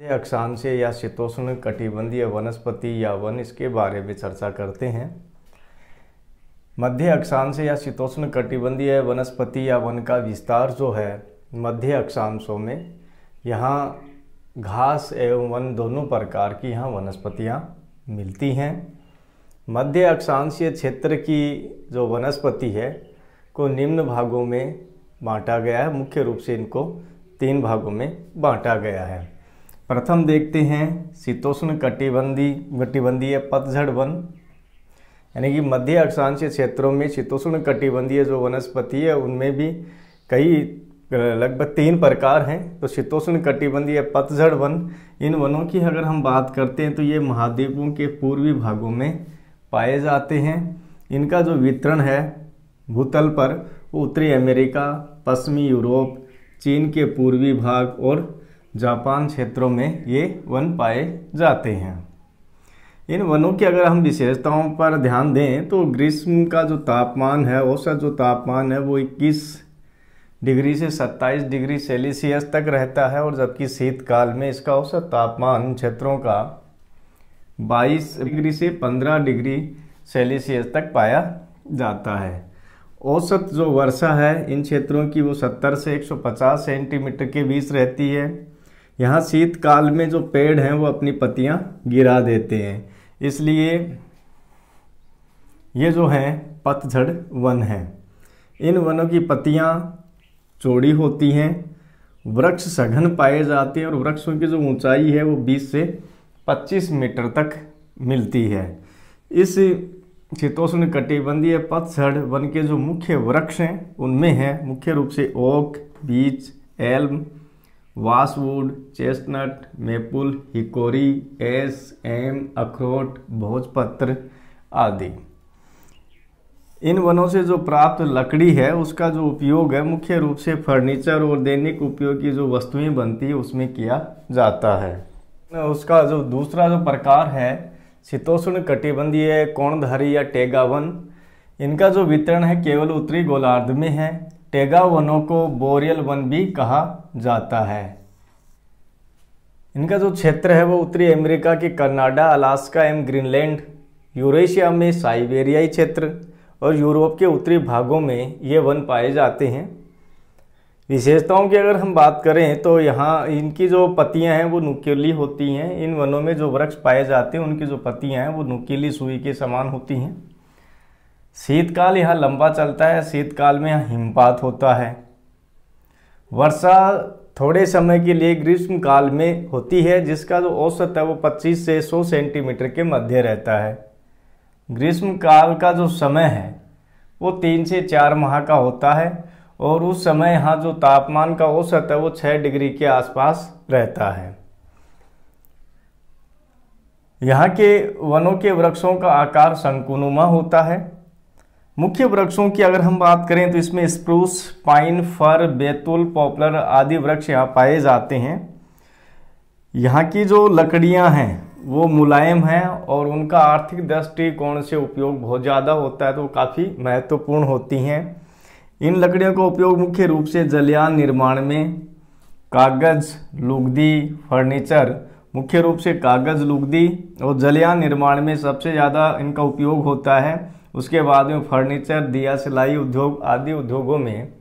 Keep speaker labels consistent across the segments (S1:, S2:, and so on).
S1: सीधे अक्षांश या शीतोष्ण कटिबंधीय वनस्पति या वन इसके बारे में चर्चा करते हैं मध्य अक्षांश या शीतोष्ण कटिबंधीय वनस्पति या वन का विस्तार जो है मध्य अक्षांशों में यहाँ घास एवं वन दोनों प्रकार की यहाँ वनस्पतियाँ मिलती हैं मध्य अक्षांशीय क्षेत्र की जो वनस्पति है को निम्न भागों में बांटा गया है मुख्य रूप से इनको तीन भागों में बांटा गया है प्रथम देखते हैं शीतोष्ण कटिबंधी कटिबंधीय पतझड़ वन यानी कि मध्य अक्षांशीय क्षेत्रों में शीतोष्ण कटिबंधीय जो वनस्पति है उनमें भी कई लगभग तीन प्रकार हैं तो शीतोष्ण कटिबंधीय पतझड़ वन इन वनों की अगर हम बात करते हैं तो ये महाद्वीपों के पूर्वी भागों में पाए जाते हैं इनका जो वितरण है भूतल पर उत्तरी अमेरिका पश्चिमी यूरोप चीन के पूर्वी भाग और जापान क्षेत्रों में ये वन पाए जाते हैं इन वनों की अगर हम विशेषताओं पर ध्यान दें तो ग्रीष्म का जो तापमान है औसत जो तापमान है वो 21 डिग्री से 27 डिग्री सेल्सियस तक रहता है और जबकि शीतकाल में इसका औसत तापमान क्षेत्रों का 22 डिग्री से 15 डिग्री सेल्सियस तक पाया जाता है औसत जो वर्षा है इन क्षेत्रों की वो 70 से 150 सेंटीमीटर के बीच रहती है यहाँ शीतकाल में जो पेड़ हैं वो अपनी पत्तियाँ गिरा देते हैं इसलिए ये जो हैं पतझड़ वन हैं इन वनों की पत्तियाँ चौड़ी होती हैं वृक्ष सघन पाए जाते हैं और वृक्षों की जो ऊंचाई है वो 20 से 25 मीटर तक मिलती है इस शीतोष्ण कटिबंधीय पतझड़ वन के जो मुख्य वृक्ष हैं उनमें हैं मुख्य रूप से oak beech elm basswood chestnut maple hickory एस एम अखरोट भोजपत्र आदि इन वनों से जो प्राप्त लकड़ी है उसका जो उपयोग है मुख्य रूप से फर्नीचर और दैनिक उपयोग की जो वस्तुएं बनती है उसमें किया जाता है उसका जो दूसरा जो प्रकार है शीतोष्ण कटिबंधीय कोणधारी या टेगावन इनका जो वितरण है केवल उत्तरी गोलार्ध में है टेगा वनों को बोरियल वन भी कहा जाता है इनका जो क्षेत्र है वो उत्तरी अमेरिका के कनाडा अलास्का एवं ग्रीनलैंड यूरेशिया में साइबेरियाई क्षेत्र और यूरोप के उत्तरी भागों में ये वन पाए जाते हैं विशेषताओं की अगर हम बात करें तो यहाँ इनकी जो पत्तियाँ हैं वो नुकीली होती हैं इन वनों में जो वृक्ष पाए जाते हैं उनकी जो पत्तियाँ हैं वो नुकीली सुई के समान होती हैं शीतकाल यहाँ लंबा चलता है शीतकाल में यहाँ हिमपात होता है वर्षा थोड़े समय के लिए ग्रीष्म काल में होती है जिसका जो औसत है वो 25 से 100 सेंटीमीटर के मध्य रहता है ग्रीष्म काल का जो समय है वो तीन से चार माह का होता है और उस समय यहाँ जो तापमान का औसत है वो छः डिग्री के आसपास रहता है यहाँ के वनों के वृक्षों का आकार शंकुनुमा होता है मुख्य वृक्षों की अगर हम बात करें तो इसमें स्प्रूस पाइन फर बैतुल पॉपलर आदि वृक्ष यहाँ पाए जाते हैं यहाँ की जो लकड़ियाँ हैं वो मुलायम हैं और उनका आर्थिक दृष्टिकोण से उपयोग बहुत ज़्यादा होता है तो काफ़ी महत्वपूर्ण होती हैं इन लकड़ियों का उपयोग मुख्य रूप से जलयान निर्माण में कागज़ लुगदी फर्नीचर मुख्य रूप से कागज़ लुगदी और जलयान निर्माण में सबसे ज़्यादा इनका उपयोग होता है उसके बाद में फर्नीचर दिया सिलाई उद्योग आदि उद्योगों में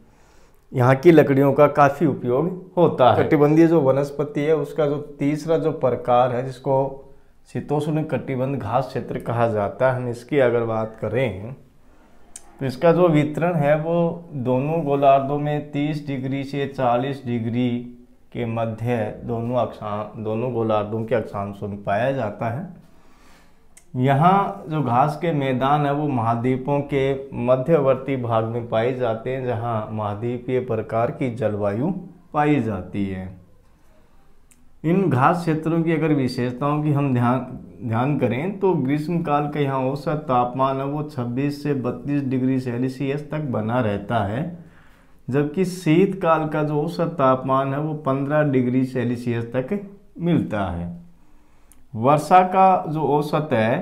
S1: यहाँ की लकड़ियों का काफ़ी उपयोग होता है कटिबंधीय जो वनस्पति है उसका जो तीसरा जो प्रकार है जिसको शीतोष्ण कटिबंध घास क्षेत्र कहा जाता है हम इसकी अगर बात करें तो इसका जो वितरण है वो दोनों गोलार्धों में 30 डिग्री से 40 डिग्री के मध्य दोनों अक्षां दोनों गोलार्धों के अक्षांशों में पाया जाता है यहाँ जो घास के मैदान है वो महाद्वीपों के मध्यवर्ती भाग में पाए जाते हैं जहाँ महाद्वीपीय प्रकार की जलवायु पाई जाती है इन घास क्षेत्रों की अगर विशेषताओं की हम ध्यान ध्यान करें तो ग्रीष्म काल का यहाँ औसत तापमान है वो 26 से 32 डिग्री सेल्सियस तक बना रहता है जबकि शीतकाल का जो औसत तापमान है वो 15 डिग्री सेल्सियस तक मिलता है वर्षा का जो औसत है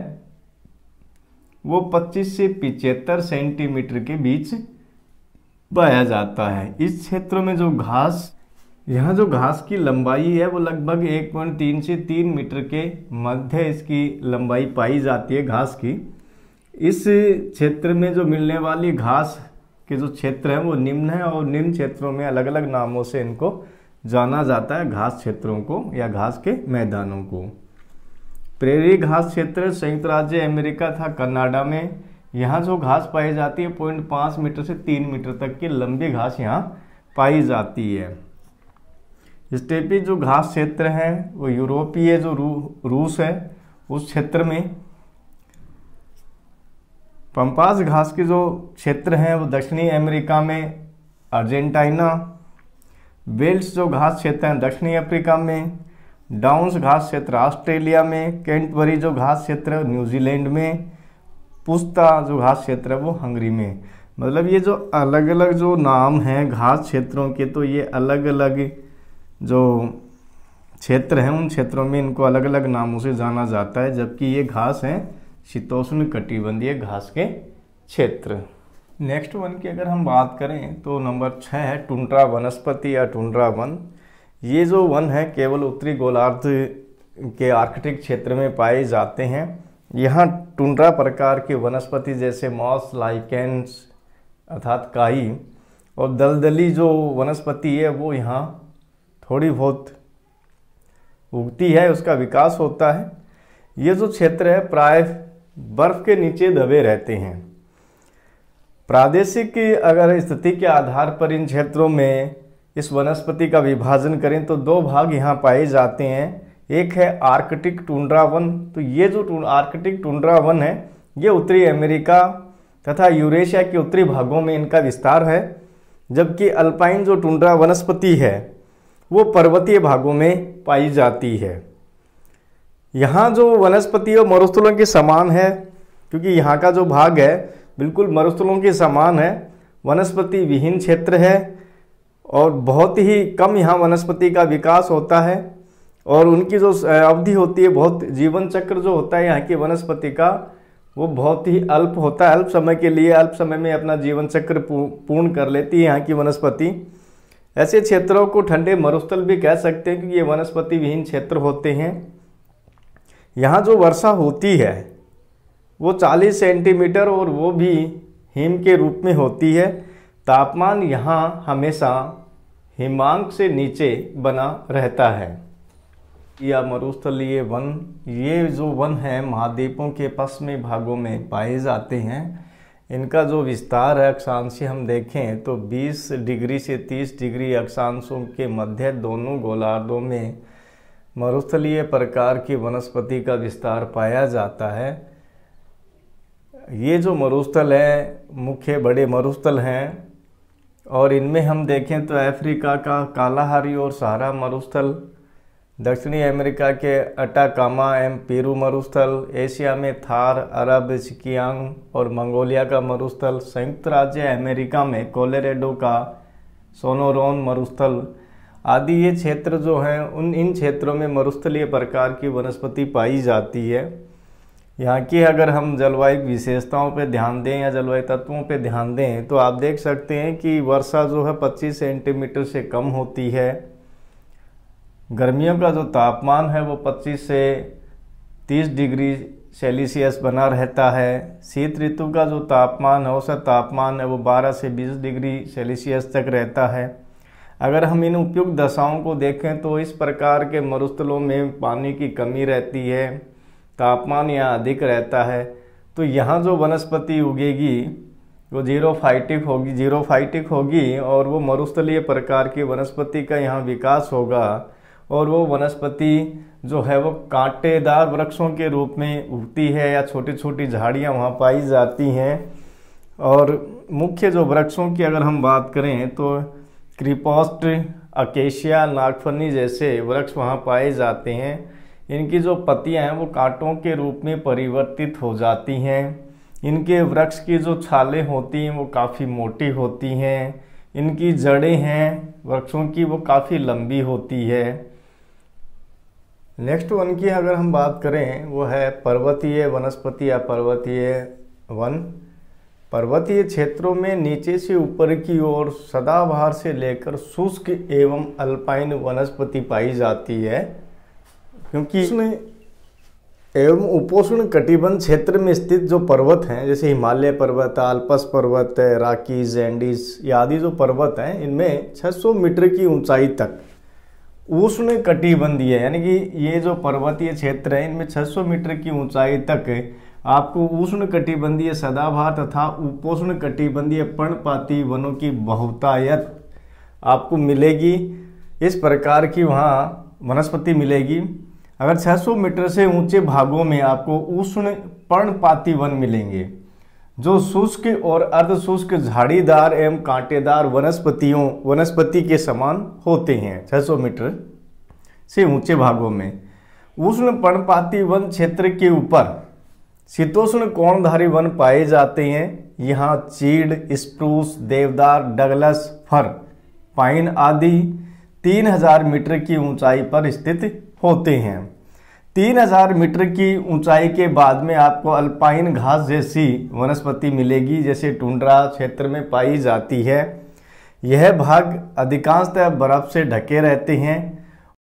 S1: वो 25 से पिचहत्तर सेंटीमीटर के बीच बहाया जाता है इस क्षेत्र में जो घास यहाँ जो घास की लंबाई है वो लगभग 1.3 से 3 मीटर के मध्य इसकी लंबाई पाई जाती है घास की इस क्षेत्र में जो मिलने वाली घास के जो क्षेत्र हैं वो निम्न है और निम्न क्षेत्रों में अलग अलग नामों से इनको जाना जाता है घास क्षेत्रों को या घास के मैदानों को प्रेरी घास क्षेत्र संयुक्त राज्य अमेरिका था कनाडा में यहाँ जो घास पाई जाती है पॉइंट पाँच मीटर से तीन मीटर तक की लंबी घास यहाँ पाई जाती है स्टेपी जो घास क्षेत्र है वो यूरोपीय जो रू, रूस है उस क्षेत्र में पंपास घास के जो क्षेत्र हैं वो दक्षिणी अमेरिका में अर्जेंटाइना बेल्ट जो घास क्षेत्र हैं दक्षिणी अफ्रीका में डाउन्स घास क्षेत्र ऑस्ट्रेलिया में कैंटबरी जो घास क्षेत्र न्यूजीलैंड में पुस्ता जो घास क्षेत्र है वो हंगरी में मतलब ये जो अलग अलग जो नाम हैं घास क्षेत्रों के तो ये अलग अलग जो क्षेत्र हैं उन क्षेत्रों में इनको अलग अलग नामों से जाना जाता है जबकि ये घास हैं शीतोष्ण कटिबंधीय घास के क्षेत्र नेक्स्ट वन की अगर हम बात करें तो नंबर छः है टुंड्रा वनस्पति या टुंड्रा वन ये जो वन है केवल उत्तरी गोलार्ध के आर्कटिक क्षेत्र में पाए जाते हैं यहाँ टुंड्रा प्रकार के वनस्पति जैसे मॉस लाइकेंस अर्थात काई और दलदली जो वनस्पति है वो यहाँ थोड़ी बहुत उगती है उसका विकास होता है ये जो क्षेत्र है प्राय बर्फ के नीचे दबे रहते हैं प्रादेशिक अगर स्थिति के आधार पर इन क्षेत्रों में इस वनस्पति का विभाजन करें तो दो भाग यहाँ पाए जाते हैं एक है आर्कटिक टुंड्रा वन तो ये जो टुन, आर्कटिक टुंड्रा वन है ये उत्तरी अमेरिका तथा यूरेशिया के उत्तरी भागों में इनका विस्तार है जबकि अल्पाइन जो टुंड्रा वनस्पति है वो पर्वतीय भागों में पाई जाती है यहाँ जो वनस्पति है मरुस्थलों के समान है क्योंकि यहाँ का जो भाग है बिल्कुल मरुस्थलों के समान है वनस्पति विहीन क्षेत्र है और बहुत ही कम यहाँ वनस्पति का विकास होता है और उनकी जो अवधि होती है बहुत जीवन चक्र जो होता है यहाँ की वनस्पति का वो बहुत ही अल्प होता है अल्प समय के लिए अल्प समय में अपना जीवन चक्र पूर्ण कर लेती है यहाँ की वनस्पति ऐसे क्षेत्रों को ठंडे मरुस्थल भी कह सकते हैं क्योंकि ये वनस्पति विहीन क्षेत्र होते हैं यहाँ जो वर्षा होती है वो 40 सेंटीमीटर और वो भी हिम के रूप में होती है तापमान यहाँ हमेशा हिमांक से नीचे बना रहता है या मरुस्थलीय वन ये जो वन है महाद्वीपों के पश्चिमी भागों में पाए जाते हैं इनका जो विस्तार है अक्षांश हम देखें तो 20 डिग्री से 30 डिग्री अक्षांशों के मध्य दोनों गोलार्धों में मरुस्थलीय प्रकार की वनस्पति का विस्तार पाया जाता है ये जो मरुस्थल है मुख्य बड़े मरुस्थल हैं और इनमें हम देखें तो अफ्रीका का कालाहारी और सहारा मरुस्थल दक्षिणी अमेरिका के अटाकामा एम पेरू मरुस्थल एशिया में थार अरब सिकियांग और मंगोलिया का मरुस्थल संयुक्त राज्य अमेरिका में कोलेरेडो का सोनोरोन मरुस्थल आदि ये क्षेत्र जो हैं उन इन क्षेत्रों में मरुस्थलीय प्रकार की वनस्पति पाई जाती है यहाँ की अगर हम जलवायु विशेषताओं पर ध्यान दें या जलवायु तत्वों पर ध्यान दें तो आप देख सकते हैं कि वर्षा जो है 25 सेंटीमीटर से कम होती है गर्मियों का जो तापमान है वो 25 से 30 डिग्री सेल्सियस बना रहता है शीत ऋतु का जो तापमान है औसत तापमान है वो 12 से 20 डिग्री सेल्सियस तक रहता है अगर हम इन उपयुक्त दशाओं को देखें तो इस प्रकार के मरुस्थलों में पानी की कमी रहती है तापमान यहाँ अधिक रहता है तो यहाँ जो वनस्पति उगेगी वो जीरोफाइटिक होगी जीरोफाइटिक होगी और वो मरुस्थलीय प्रकार की वनस्पति का यहाँ विकास होगा और वो वनस्पति जो है वो कांटेदार वृक्षों के रूप में उगती है या छोटी छोटी झाड़ियाँ वहाँ पाई जाती हैं और मुख्य जो वृक्षों की अगर हम बात करें तो क्रिपोस्ट अकेशिया नागफनी जैसे वृक्ष वहाँ पाए जाते हैं इनकी जो पत्तियां हैं वो कांटों के रूप में परिवर्तित हो जाती हैं इनके वृक्ष की जो छालें होती हैं वो काफ़ी मोटी होती हैं इनकी जड़ें हैं वृक्षों की वो काफ़ी लंबी होती है नेक्स्ट वन की अगर हम बात करें वो है पर्वतीय वनस्पति या पर्वतीय वन पर्वतीय क्षेत्रों में नीचे से ऊपर की ओर सदाबहार से लेकर शुष्क एवं अल्पाइन वनस्पति पाई जाती है क्योंकि उसमें एवं उपोष्ण कटिबंध क्षेत्र में स्थित जो पर्वत हैं जैसे हिमालय पर्वत आल्पस पर्वत है राकीज एंडीज या आदि जो पर्वत हैं इनमें 600 मीटर की ऊंचाई तक उष्ण कटिबंधीय है यानी कि ये जो पर्वतीय क्षेत्र है इनमें 600 मीटर की ऊंचाई तक आपको उष्ण कटिबंधीय सदाभा तथा उपोष्ण कटिबंधीय पर्णपाती वनों की बहुतायत आपको मिलेगी इस प्रकार की वहाँ वनस्पति मिलेगी अगर 600 मीटर से ऊंचे भागों में आपको उष्ण पर्णपाती वन मिलेंगे जो शुष्क और अर्धशुष्क झाड़ीदार एवं कांटेदार वनस्पतियों वनस्पति के समान होते हैं 600 मीटर से ऊंचे भागों में उष्ण पर्णपाती वन क्षेत्र के ऊपर शीतोष्ण कोणधारी वन पाए जाते हैं यहाँ चीड़ स्प्रूस देवदार डगलस फर पाइन आदि 3000 मीटर की ऊंचाई पर स्थित होते हैं 3000 मीटर की ऊंचाई के बाद में आपको अल्पाइन घास जैसी वनस्पति मिलेगी जैसे टुंड्रा क्षेत्र में पाई जाती है यह भाग अधिकांशतः बर्फ से ढके रहते हैं